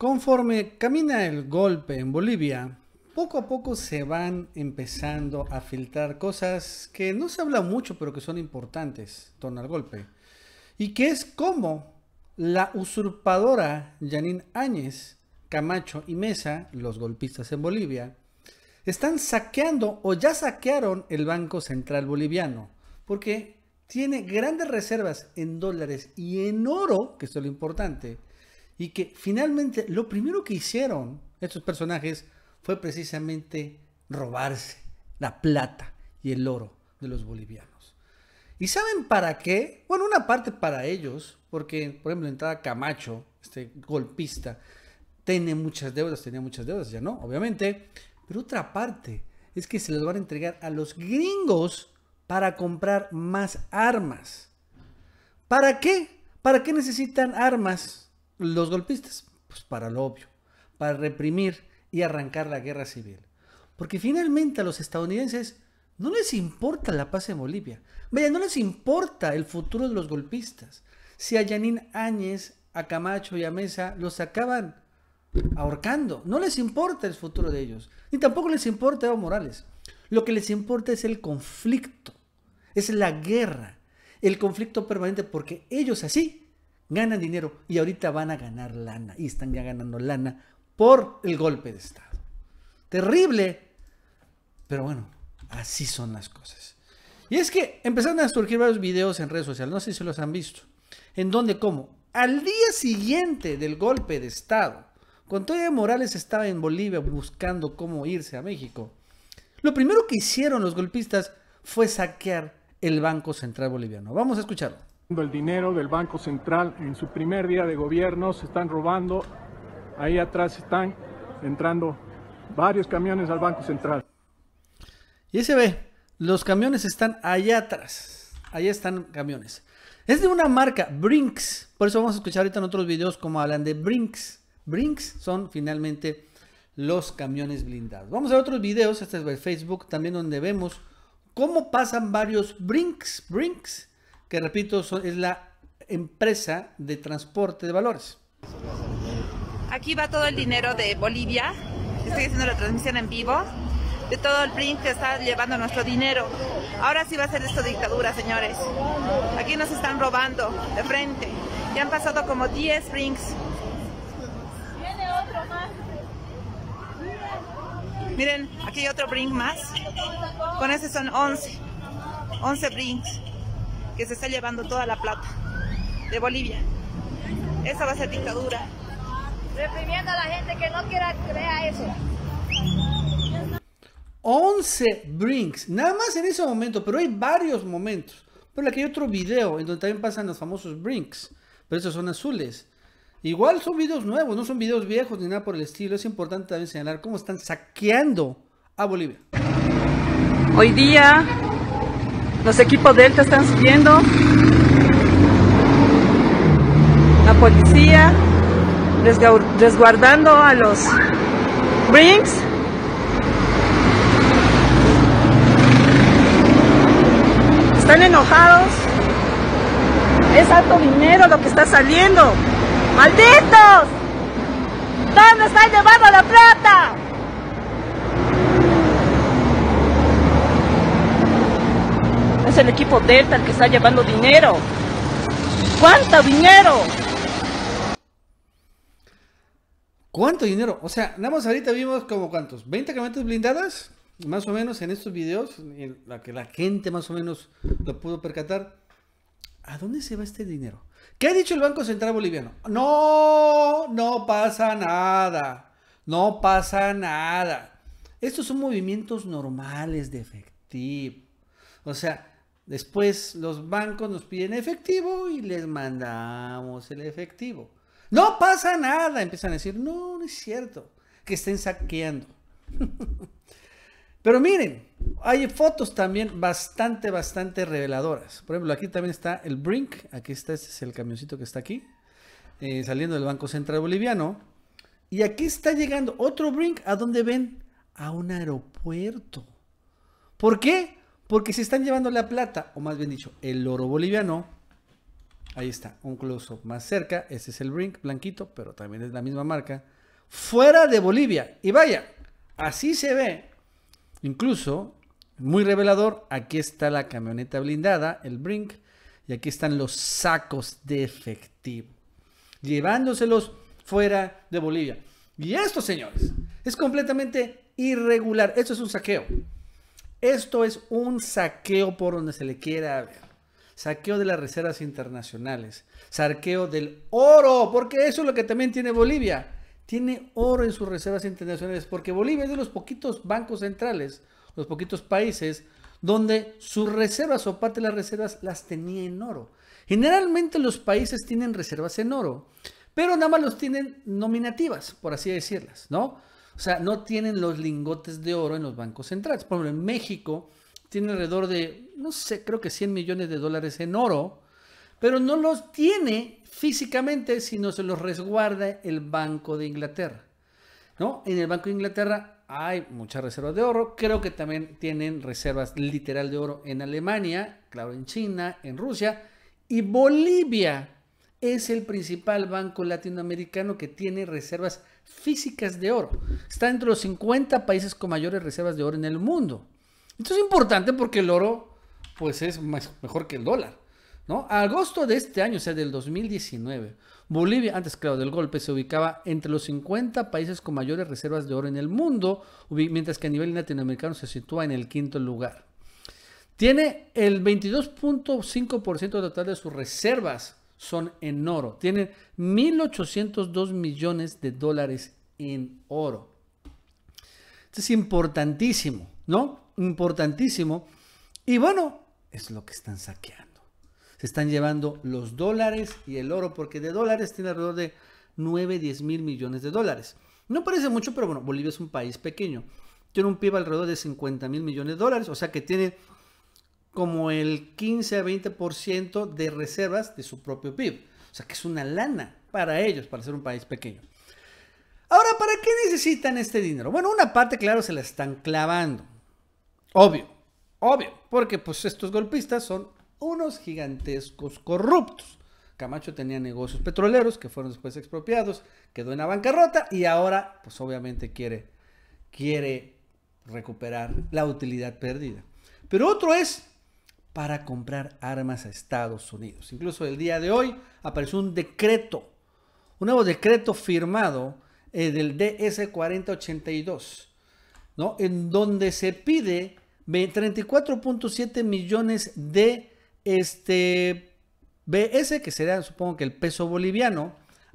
Conforme camina el golpe en Bolivia, poco a poco se van empezando a filtrar cosas que no se habla mucho, pero que son importantes, torno al golpe. Y que es como la usurpadora Janine Áñez, Camacho y Mesa, los golpistas en Bolivia, están saqueando o ya saquearon el Banco Central Boliviano, porque tiene grandes reservas en dólares y en oro, que es lo importante, y que finalmente lo primero que hicieron estos personajes fue precisamente robarse la plata y el oro de los bolivianos. ¿Y saben para qué? Bueno, una parte para ellos, porque por ejemplo entrada Camacho, este golpista, tiene muchas deudas, tenía muchas deudas, ya no, obviamente. Pero otra parte es que se las van a entregar a los gringos para comprar más armas. ¿Para qué? ¿Para qué necesitan armas los golpistas? Pues para lo obvio, para reprimir y arrancar la guerra civil. Porque finalmente a los estadounidenses no les importa la paz en Bolivia. Vaya, no les importa el futuro de los golpistas. Si a Yanín Áñez, a Camacho y a Mesa los acaban ahorcando, no les importa el futuro de ellos. Ni tampoco les importa Evo Morales. Lo que les importa es el conflicto, es la guerra, el conflicto permanente, porque ellos así ganan dinero y ahorita van a ganar lana y están ya ganando lana por el golpe de Estado. Terrible, pero bueno, así son las cosas. Y es que empezaron a surgir varios videos en redes sociales, no sé si los han visto, en donde como al día siguiente del golpe de Estado, cuando todavía Morales estaba en Bolivia buscando cómo irse a México, lo primero que hicieron los golpistas fue saquear el Banco Central Boliviano. Vamos a escucharlo el dinero del Banco Central en su primer día de gobierno, se están robando, ahí atrás están entrando varios camiones al Banco Central. Y se ve, los camiones están allá atrás, ahí están camiones. Es de una marca, Brinks, por eso vamos a escuchar ahorita en otros videos como hablan de Brinks. Brinks son finalmente los camiones blindados. Vamos a ver otros videos, este es de Facebook, también donde vemos cómo pasan varios Brinks, Brinks, que repito, es la empresa de transporte de valores. Aquí va todo el dinero de Bolivia. Estoy haciendo la transmisión en vivo de todo el brink que está llevando nuestro dinero. Ahora sí va a ser esto dictadura, señores. Aquí nos están robando de frente. Ya han pasado como 10 brinks. Miren, aquí hay otro brink más. Con ese son 11. 11 brinks que se está llevando toda la plata de Bolivia. Esa va a ser dictadura. Reprimiendo a la gente que no quiera crea eso. 11 Brinks, nada más en ese momento, pero hay varios momentos. Pero aquí hay otro video en donde también pasan los famosos Brinks, pero esos son azules. Igual son videos nuevos, no son videos viejos ni nada por el estilo. Es importante también señalar cómo están saqueando a Bolivia. Hoy día los equipos Delta están subiendo. La policía resguardando a los Brinks. Están enojados. Es alto dinero lo que está saliendo. ¡Malditos! ¿Dónde están llevando la plata? Es el equipo Delta que está llevando dinero. ¿Cuánto dinero? ¿Cuánto dinero? O sea, nada más ahorita vimos como cuántos, 20 camionetas blindadas, más o menos en estos videos, en la que la gente más o menos lo pudo percatar. ¿A dónde se va este dinero? ¿Qué ha dicho el Banco Central Boliviano? No, no pasa nada. No pasa nada. Estos son movimientos normales de efectivo. O sea, Después los bancos nos piden efectivo y les mandamos el efectivo. No pasa nada, empiezan a decir, no, no es cierto, que estén saqueando. Pero miren, hay fotos también bastante, bastante reveladoras. Por ejemplo, aquí también está el Brink, aquí está, este es el camioncito que está aquí, eh, saliendo del Banco Central Boliviano. Y aquí está llegando otro Brink, ¿a dónde ven? A un aeropuerto. ¿Por qué? Porque se están llevando la plata, o más bien dicho, el oro boliviano. Ahí está, un close-up más cerca. Ese es el Brink, blanquito, pero también es la misma marca. Fuera de Bolivia. Y vaya, así se ve. Incluso, muy revelador, aquí está la camioneta blindada, el Brink. Y aquí están los sacos de efectivo. Llevándoselos fuera de Bolivia. Y esto, señores, es completamente irregular. Esto es un saqueo. Esto es un saqueo por donde se le quiera ver. Saqueo de las reservas internacionales. Saqueo del oro, porque eso es lo que también tiene Bolivia. Tiene oro en sus reservas internacionales, porque Bolivia es de los poquitos bancos centrales, los poquitos países, donde sus reservas o parte de las reservas las tenía en oro. Generalmente los países tienen reservas en oro, pero nada más los tienen nominativas, por así decirlas, ¿no? O sea, no tienen los lingotes de oro en los bancos centrales. Por ejemplo, en México tiene alrededor de, no sé, creo que 100 millones de dólares en oro, pero no los tiene físicamente, sino se los resguarda el Banco de Inglaterra. ¿No? En el Banco de Inglaterra hay muchas reservas de oro. Creo que también tienen reservas literal de oro en Alemania, claro, en China, en Rusia y Bolivia es el principal banco latinoamericano que tiene reservas físicas de oro. Está entre los 50 países con mayores reservas de oro en el mundo. Esto es importante porque el oro pues es mejor que el dólar. ¿no? A agosto de este año, o sea, del 2019, Bolivia, antes claro del golpe, se ubicaba entre los 50 países con mayores reservas de oro en el mundo, mientras que a nivel latinoamericano se sitúa en el quinto lugar. Tiene el 22.5% total de sus reservas son en oro. Tienen 1.802 millones de dólares en oro. Esto es importantísimo, ¿no? Importantísimo. Y bueno, es lo que están saqueando. Se están llevando los dólares y el oro, porque de dólares tiene alrededor de 9, 10 mil millones de dólares. No parece mucho, pero bueno, Bolivia es un país pequeño. Tiene un PIB alrededor de 50 mil millones de dólares, o sea que tiene como el 15 a 20% de reservas de su propio PIB. O sea que es una lana para ellos, para ser un país pequeño. Ahora, ¿para qué necesitan este dinero? Bueno, una parte, claro, se la están clavando. Obvio, obvio, porque pues estos golpistas son unos gigantescos corruptos. Camacho tenía negocios petroleros que fueron después expropiados, quedó en la bancarrota y ahora, pues obviamente quiere, quiere recuperar la utilidad perdida. Pero otro es para comprar armas a Estados Unidos. Incluso el día de hoy apareció un decreto, un nuevo decreto firmado eh, del DS-4082, ¿no? en donde se pide 34.7 millones de este, BS, que será supongo que el peso boliviano,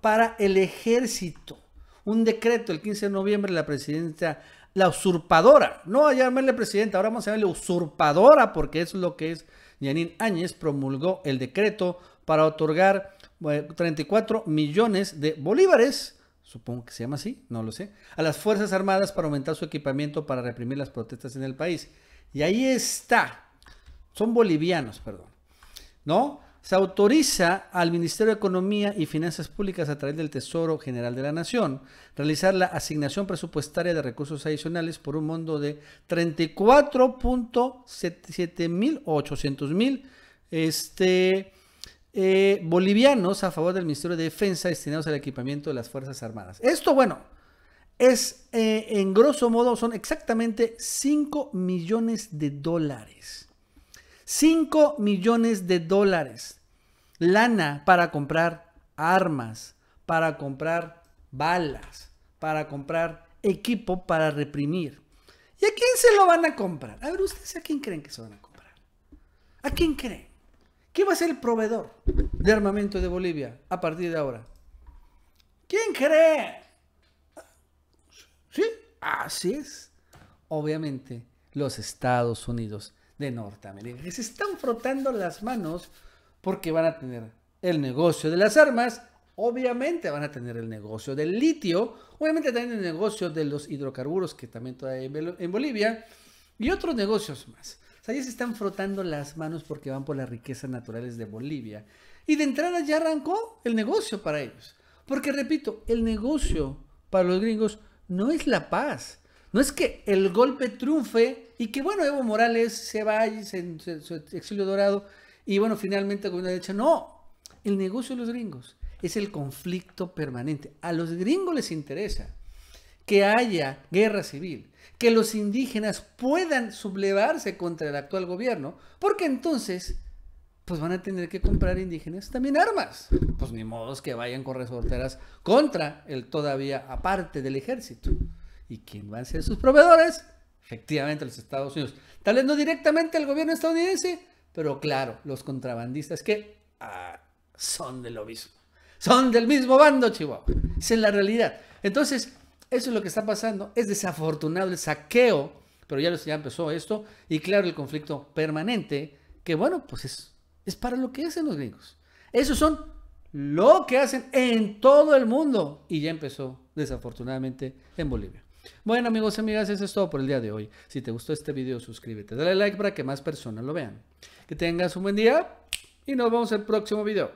para el ejército. Un decreto el 15 de noviembre la presidenta la usurpadora, no a llamarle presidenta, ahora vamos a llamarle usurpadora porque es lo que es Yanín Áñez, promulgó el decreto para otorgar 34 millones de bolívares, supongo que se llama así, no lo sé, a las Fuerzas Armadas para aumentar su equipamiento para reprimir las protestas en el país. Y ahí está, son bolivianos, perdón, ¿no? se autoriza al Ministerio de Economía y Finanzas Públicas a través del Tesoro General de la Nación realizar la asignación presupuestaria de recursos adicionales por un monto de 34.7 mil o mil este, eh, bolivianos a favor del Ministerio de Defensa destinados al equipamiento de las Fuerzas Armadas. Esto, bueno, es eh, en grosso modo son exactamente 5 millones de dólares. 5 millones de dólares lana para comprar armas, para comprar balas, para comprar equipo para reprimir. ¿Y a quién se lo van a comprar? A ver, ¿ustedes a quién creen que se van a comprar? ¿A quién creen? ¿Quién va a ser el proveedor de armamento de Bolivia a partir de ahora? ¿Quién cree? Sí, así es. Obviamente, los Estados Unidos de Norteamérica, que se están frotando las manos porque van a tener el negocio de las armas, obviamente van a tener el negocio del litio, obviamente también el negocio de los hidrocarburos que también todavía hay en Bolivia y otros negocios más. O sea, ya se están frotando las manos porque van por las riquezas naturales de Bolivia. Y de entrada ya arrancó el negocio para ellos. Porque repito, el negocio para los gringos no es la paz. No es que el golpe triunfe y que, bueno, Evo Morales se vaya, en su exilio dorado y bueno, finalmente el gobierno ha dicho, no, el negocio de los gringos es el conflicto permanente. A los gringos les interesa que haya guerra civil, que los indígenas puedan sublevarse contra el actual gobierno, porque entonces pues van a tener que comprar indígenas también armas. Pues ni modos que vayan con resorteras contra el todavía aparte del ejército. ¿Y quién van a ser sus proveedores? Efectivamente los Estados Unidos. Tal vez no directamente el gobierno estadounidense, pero claro, los contrabandistas que ah, son del mismo, Son del mismo bando, Chihuahua. Esa es la realidad. Entonces, eso es lo que está pasando. Es desafortunado el saqueo, pero ya, ya empezó esto. Y claro, el conflicto permanente, que bueno, pues es, es para lo que hacen los gringos. Esos son lo que hacen en todo el mundo. Y ya empezó, desafortunadamente, en Bolivia. Bueno amigos y amigas, eso es todo por el día de hoy. Si te gustó este video, suscríbete, dale like para que más personas lo vean. Que tengas un buen día y nos vemos en el próximo video.